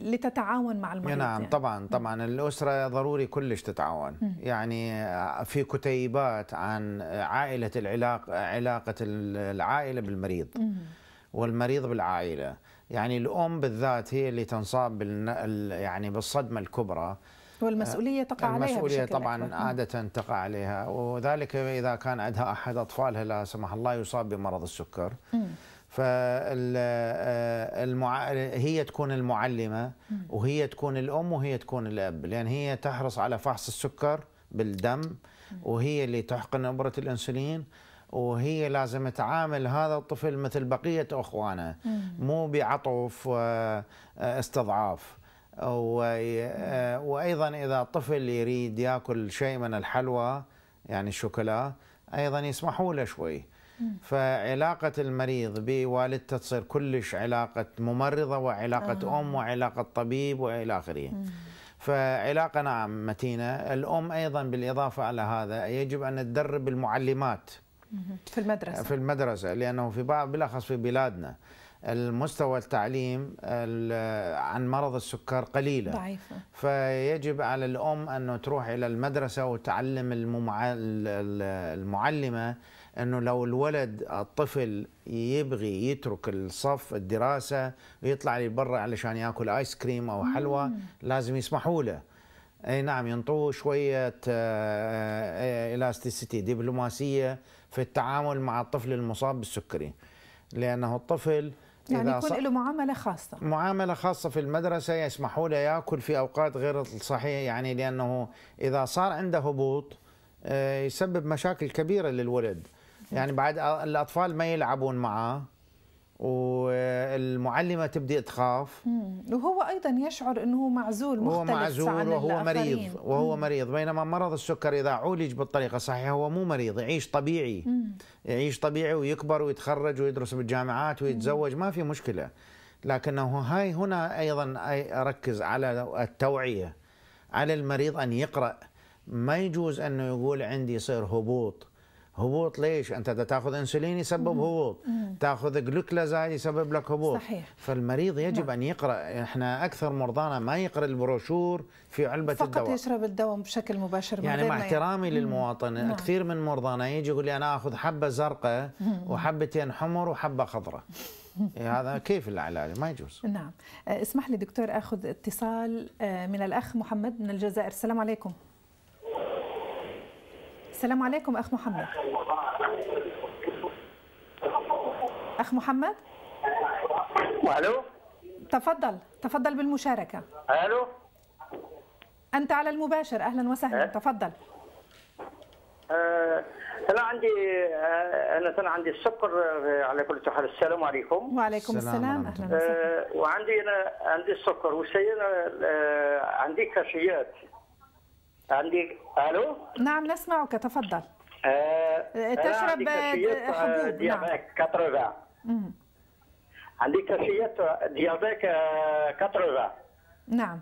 لتتعاون مع المريض نعم يعني. طبعا طبعا الأسرة ضروري كلش تتعاون يعني في كتيبات عن عائلة العلاقة علاقة العائلة بالمريض والمريض بالعائلة يعني الام بالذات هي اللي تنصاب يعني بالصدمه الكبرى والمسؤوليه آه، تقع عليها المسؤوليه طبعا أكبر. نعم. عاده تقع عليها وذلك اذا كان عندها احد اطفالها لا سمح الله يصاب بمرض السكر ف آه، هي تكون المعلمة وهي تكون الأم وهي تكون الأب لأن هي تحرص على فحص السكر بالدم وهي اللي تحقن إبرة الأنسولين وهي لازم تعامل هذا الطفل مثل بقية أخوانه مو بعطف واستضعاف آه، آه، آه، وأيضا إذا الطفل يريد يأكل شيء من الحلوى يعني الشوكولا أيضا يسمحوا له شوي فعلاقة المريض بوالدته تصير كلش علاقة ممرضة وعلاقة آه. أم وعلاقة طبيب وإلى آخره فعلاقة نعم متينة الأم أيضا بالإضافة على هذا يجب أن تدرب المعلمات في المدرسة في المدرسة لأنه في بعض بالأخص في بلادنا المستوى التعليم عن مرض السكر قليلة ضعيفة فيجب على الأم أنه تروح إلى المدرسة وتعلم المعلمة أنه لو الولد الطفل يبغي يترك الصف الدراسة ويطلع لبرا علشان يأكل آيس كريم أو حلوى لازم يسمحوا له اي نعم ينطوه شويه آه، آه، الاستيسيتي دبلوماسيه في التعامل مع الطفل المصاب بالسكري لأنه الطفل يعني يكون له معاملة خاصة معاملة خاصة في المدرسة يسمحوا له يأكل في أوقات غير صحية يعني لأنه إذا صار عنده هبوط آه، يسبب مشاكل كبيرة للولد يعني بعد الأطفال ما يلعبون معه والمعلمه تبدي تخاف وهو ايضا يشعر انه معزول مختلف هو معزول عن وهو الآخرين. مريض وهو مم. مريض بينما مرض السكر اذا عولج بالطريقه الصحيحه هو مو مريض يعيش طبيعي مم. يعيش طبيعي ويكبر ويتخرج ويدرس بالجامعات ويتزوج مم. ما في مشكله لكنه هاي هنا ايضا اركز على التوعيه على المريض ان يقرا ما يجوز انه يقول عندي يصير هبوط هبوط ليش انت تاخذ انسولين يسبب هبوط تاخذ جلوكلازايد يسبب لك هبوط صحيح. فالمريض يجب نعم. ان يقرا احنا اكثر مرضانا ما يقرا البروشور في علبه فقط الدواء فقط يشرب الدواء بشكل مباشر يعني مع احترامي للمواطن مم. نعم. كثير من مرضانا يجي يقول لي انا اخذ حبه زرقاء وحبتين حمر وحبه خضراء إيه، هذا كيف العلاج ما يجوز نعم آه، اسمح لي دكتور اخذ اتصال آه، من الاخ محمد من الجزائر السلام عليكم السلام عليكم اخ محمد اخ محمد الو تفضل تفضل بالمشاركه الو انت على المباشر اهلا وسهلا أه؟ تفضل أه انا عندي أه انا أنا عندي السكر آه، على كل حال السلام عليكم وعليكم السلام, السلام. اهلا وسهلا آه، وعندي انا عندي السكر والسيدة عندي كاشيات عندي الو نعم نسمعك تفضل آه, آه، تشرب آه، حبوب نعم. عندي كافيات آه، دياباك كاتروفا نعم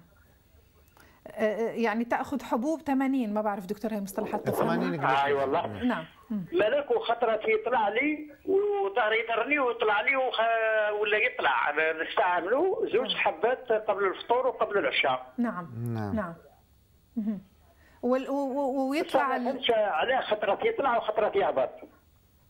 يعني تاخذ حبوب 80 ما بعرف دكتور هي مصطلحات 80 اي آه والله نعم ملك وخطرة يطلع لي وظهري يضرني ويطلع لي وخ... ولا يطلع نستعمله زوج نعم. حبات قبل الفطور وقبل العشاء نعم نعم, نعم. ويطلع ما عليه خطرات يطلع وخطرات يهبط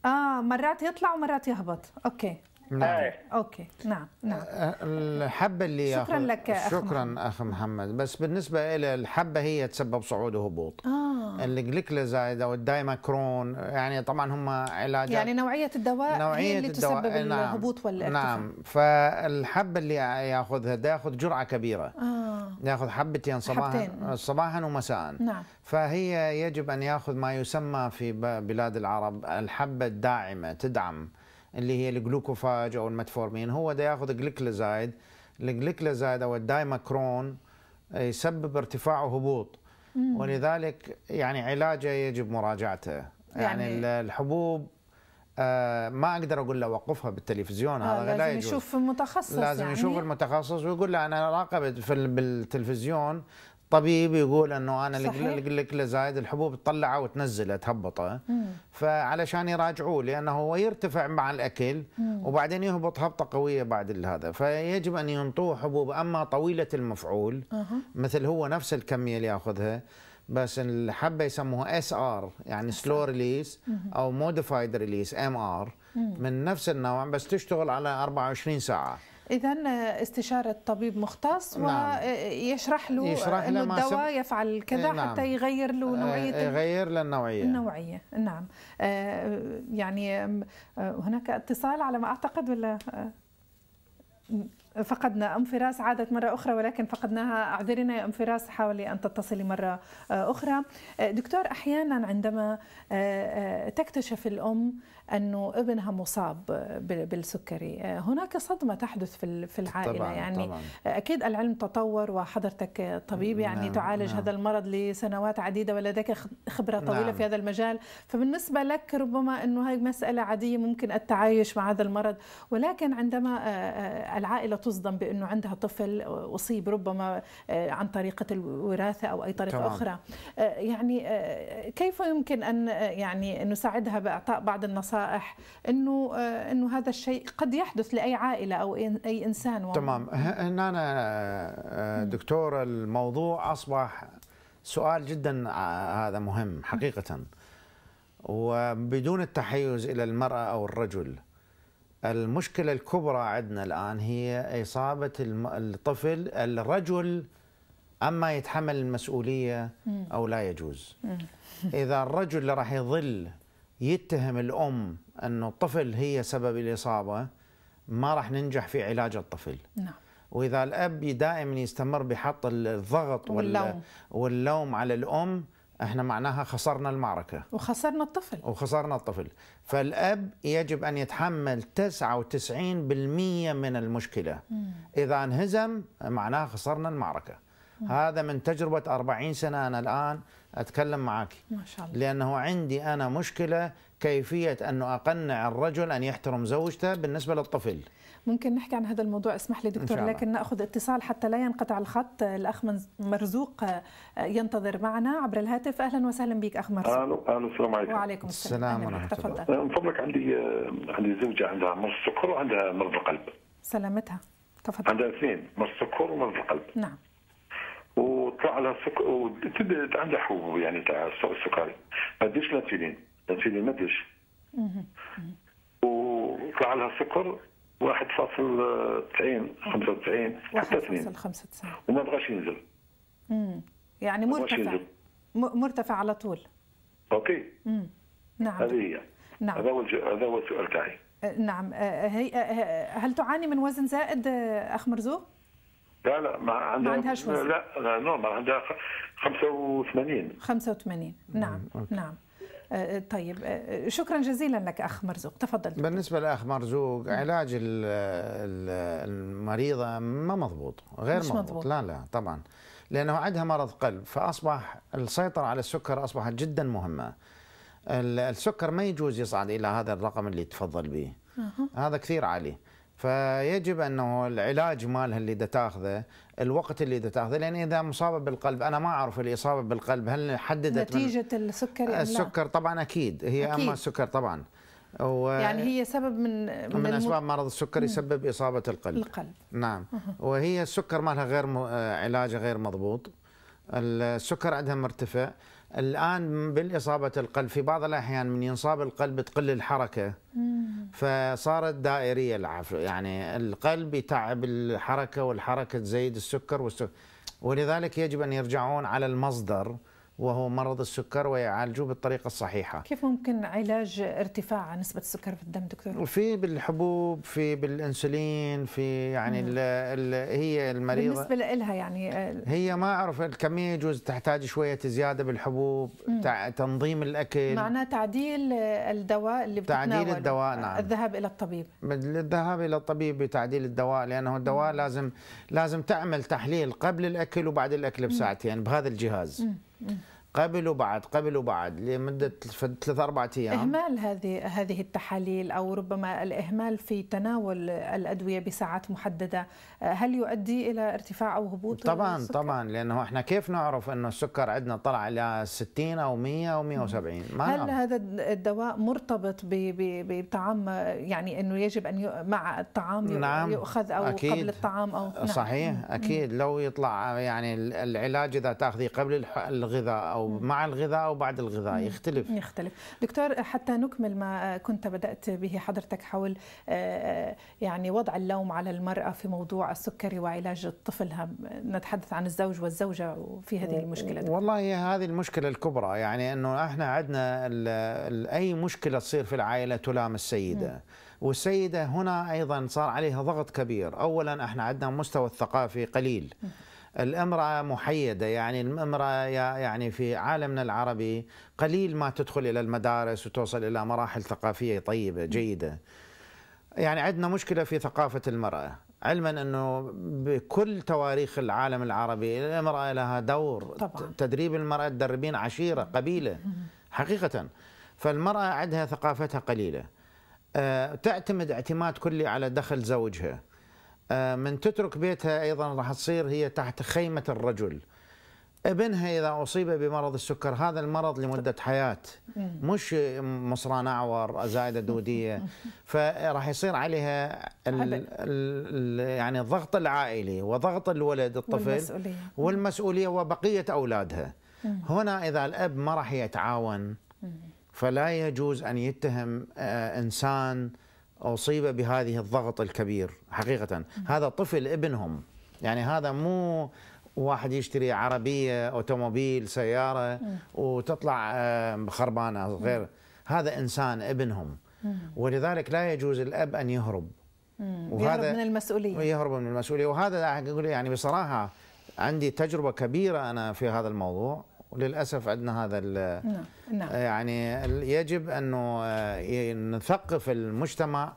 اه مرات يطلع ومرات يهبط اوكي نعم آه. اوكي نعم نعم آه، الحبه اللي شكرا لك أخ شكرا اخ محمد بس بالنسبه الى الحبه هي تسبب صعود وهبوط آه. الجليكلازايد او الدايماكرون يعني طبعا هم علاجات يعني نوعيه الدواء نوعية هي اللي الدواء تسبب آه، نعم. الهبوط والارتفاع نعم فالحبه اللي ياخذها ده ياخذ جرعه كبيره آه. ياخذ حبتين صباحا حبتين. صباحا ومساء نعم فهي يجب ان ياخذ ما يسمى في بلاد العرب الحبه الداعمه تدعم اللي هي الجلوكوفاج او المتفورمين هو ده ياخذ جليكلازايد الجليكلازايد او الدايماكرون آه، يسبب ارتفاع وهبوط ولذلك يعني علاجه يجب مراجعته يعني, يعني الحبوب آه، ما اقدر اقول له وقفها بالتلفزيون آه، هذا لا لازم يشوف المتخصص لازم يعني. يشوف المتخصص ويقول له انا راقبت في بالتلفزيون طبيب يقول انه انا الكلى زايد الحبوب تطلعها وتنزلها تهبطها فعلشان يراجعوه لانه هو يرتفع مع الاكل مم. وبعدين يهبط هبطه قويه بعد هذا فيجب ان ينطوه حبوب اما طويله المفعول أه. مثل هو نفس الكميه اللي ياخذها بس الحبه يسموها اس ار يعني سلو ريليس او موديفايد ريليس ام ار من نفس النوع بس تشتغل على 24 ساعه إذا آه، استشارة طبيب مختص نعم. ويشرح له يشرح أن الدواء سب... يفعل كذا إيه، نعم. حتى يغير له آه، نوعية يغير للنوعية النوعية نعم آه، يعني هناك اتصال على ما أعتقد ولا فقدنا ام فراس عادت مره اخرى ولكن فقدناها اعذرنا يا ام فراس حاولي ان تتصلي مره اخرى دكتور احيانا عندما تكتشف الام انه ابنها مصاب بالسكري آه، هناك صدمه تحدث في العائله طبعاً يعني طبعاً. اكيد العلم تطور وحضرتك طبيب يعني نعم تعالج نعم. هذا المرض لسنوات عديده ولديك خبره طويله نعم. في هذا المجال فبالنسبه لك ربما انه هاي مساله عاديه ممكن التعايش مع هذا المرض ولكن عندما آه، آه، العائله تصدم بانه عندها طفل اصيب ربما عن طريقه الوراثه او اي طريقه طبعاً. اخرى يعني كيف يمكن ان يعني نساعدها باعطاء بعض النصائح نصائح انه آه، انه هذا الشيء قد يحدث لاي عائله او اي انسان ومن. تمام هنا آه، دكتور الموضوع اصبح سؤال جدا آه، هذا مهم حقيقه وبدون التحيز الى المراه او الرجل المشكله الكبرى عندنا الان هي اصابه الطفل الرجل اما يتحمل المسؤوليه او لا يجوز اذا الرجل راح يظل يتهم الأم أنه الطفل هي سبب الإصابة ما راح ننجح في علاج الطفل نعم وإذا الأب دائما يستمر بحط الضغط واللوم, واللوم على الأم احنا معناها خسرنا المعركة وخسرنا الطفل وخسرنا الطفل فالأب يجب أن يتحمل 99% من المشكلة مم. إذا انهزم معناها خسرنا المعركة مم. هذا من تجربة 40 سنة أنا الآن أتكلم معك ما شاء الله لأنه عندي أنا مشكلة كيفية أنه أقنع الرجل أن يحترم زوجته بالنسبة للطفل ممكن نحكي عن هذا الموضوع اسمح لي دكتور لكن ناخذ اتصال حتى لا ينقطع الخط الاخ مرزوق آه، ينتظر معنا عبر الهاتف اهلا وسهلا بك اخ مرزوق الو الو السلام عليكم وعليكم السلام ورحمه الله من فضلك عندي آه، عندي زوجه عندها مرض السكر وعندها مرض القلب سلامتها تفضل عندها اثنين مرض السكر ومرض القلب نعم وطلع لها سكر وتبدا عندها حبوب يعني تاع السكري ما ديش لانسولين لانسولين ما ديش وطلع لها سكر 1.90 95 حتى 2 وما بغاش ينزل امم يعني مرتفع مرتفع على طول اوكي امم نعم هذه هي نعم هذا هو هذا هو السؤال تاعي أه، نعم أه، أه، هل تعاني من وزن زائد اخ مرزوق؟ لا لا ما عندها ما عندهاش وزن لا لا نورمال عندها 85 85 نعم نعم آه، آه، طيب آه، شكرا جزيلا لك اخ مرزوق تفضل بالنسبه لاخ مرزوق علاج المريضه ما مضبوط غير مش مضبوط. مضبوط لا لا طبعا لانه عندها مرض قلب فاصبح السيطره على السكر اصبحت جدا مهمه السكر ما يجوز يصعد الى هذا الرقم اللي تفضل به هذا كثير عالي فيجب انه العلاج مالها اللي تاخذه الوقت اللي تاخذه لان اذا مصابه بالقلب انا ما اعرف الاصابه بالقلب هل حددت نتيجه السكري يعني؟ السكر طبعا اكيد هي أكيد. اما السكر طبعا و... يعني هي سبب من من, من اسباب الم... مرض السكر يسبب اصابه القلب القلب نعم وهي السكر مالها غير م... آه، علاجه غير مضبوط السكر عندها مرتفع الان بالاصابه القلب في بعض الاحيان من ينصاب القلب تقل الحركه مم. فصارت دائريه العفو يعني القلب يتعب الحركه والحركه تزيد السكر والسكر ولذلك يجب ان يرجعون على المصدر وهو مرض السكر ويعالجوه بالطريقه الصحيحه. كيف ممكن علاج ارتفاع نسبه السكر في الدم دكتور؟ في بالحبوب، في بالانسولين، في يعني الـ الـ هي المريضه بالنسبه لها يعني آه، هي ما اعرف الكميه يجوز تحتاج شويه زياده بالحبوب، تنظيم الاكل معناه تعديل الدواء اللي تعديل الدواء آه، نعم الذهاب الى الطبيب الذهاب الى الطبيب بتعديل الدواء لانه الدواء مم. لازم لازم تعمل تحليل قبل الاكل وبعد الاكل بساعتين بهذا الجهاز. مم. Mm. قبل وبعد قبل وبعد لمده ثلاث اربع ايام اهمال هذه هذه التحاليل او ربما الاهمال في تناول الادويه بساعات محدده آه، هل يؤدي الى ارتفاع او هبوط طبعا السكر؟ طبعا لانه احنا كيف نعرف انه السكر عندنا طلع الى 60 او 100 او 170 ما هل نعرف. هذا الدواء مرتبط بطعام يعني انه يجب ان مع الطعام نعم يؤخذ او أكيد قبل الطعام او نعم. صحيح اكيد لو يطلع يعني العلاج اذا تاخذيه قبل الغذاء او او مع الغذاء او بعد الغذاء يختلف يختلف دكتور حتى نكمل ما آه، كنت بدات به حضرتك حول آه، آه، يعني وضع اللوم على المراه في موضوع السكري وعلاج الطفل نتحدث عن الزوج والزوجه وفي هذه المشكله دكتور. والله هذه المشكله الكبرى يعني انه احنا عندنا اي مشكله تصير في العائله تلام السيده م. والسيده هنا ايضا صار عليها ضغط كبير اولا احنا عندنا مستوى الثقافي قليل م. الامرأة محيدة يعني الامرأة يعني في عالمنا العربي قليل ما تدخل إلى المدارس وتوصل إلى مراحل ثقافية طيبة جيدة يعني عندنا مشكلة في ثقافة المرأة علما أنه بكل تواريخ العالم العربي الامرأة لها دور طبعا. تدريب المرأة تدربين عشيرة قبيلة حقيقة فالمرأة عندها ثقافتها قليلة آه، تعتمد اعتماد كلي على دخل زوجها آه، من تترك بيتها ايضا راح تصير هي تحت خيمه الرجل ابنها اذا اصيب بمرض السكر هذا المرض لمده حياه مش مصران اعور زائده دوديه فراح يصير عليها ال يعني الضغط العائلي وضغط الولد الطفل والمسؤوليه, والمسؤولية وبقيه اولادها هنا اذا الاب ما راح يتعاون فلا يجوز ان يتهم آه، انسان أصيب بهذه الضغط الكبير حقيقة هذا طفل ابنهم يعني هذا مو واحد يشتري عربية أوتوموبيل سيارة وتطلع خربانة غير هذا إنسان ابنهم ولذلك لا يجوز الأب أن يهرب وهذا يهرب من المسؤولية يهرب من المسؤولية وهذا يعني بصراحة عندي تجربة كبيرة أنا في هذا الموضوع وللاسف عندنا هذا نعم. نعم. آه، يعني يجب انه آه، نثقف المجتمع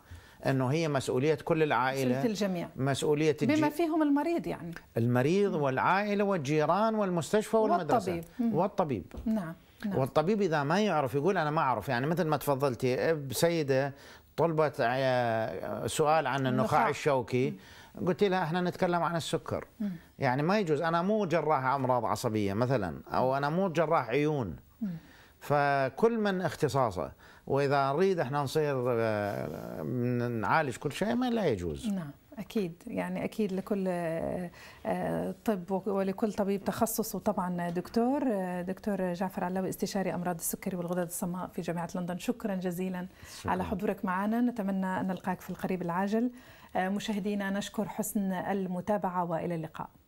انه هي مسؤوليه كل العائله مسؤوليه الجميع مسؤوليه الجي... بما فيهم المريض يعني المريض والعائله والجيران والمستشفى والمدرسه والطبيب والطبيب نعم نعم. والطبيب اذا ما يعرف يقول انا ما اعرف يعني مثل ما تفضلتي سيده طلبت آه، سؤال عن النخاع الشوكي قلت لها احنا نتكلم عن السكر مم. يعني ما يجوز انا مو جراح امراض عصبيه مثلا او انا مو جراح عيون مم. فكل من اختصاصه واذا نريد احنا نصير آه، نعالج كل شيء ما لا يجوز نعم أكيد يعني أكيد لكل آه، آه، طب ولكل طبيب تخصص وطبعا دكتور دكتور جعفر علاوي استشاري أمراض السكري والغدد الصماء في جامعة لندن شكرا جزيلا شكرا. على حضورك معنا نتمنى أن نلقاك في القريب العاجل مشاهدينا نشكر حسن المتابعة وإلى اللقاء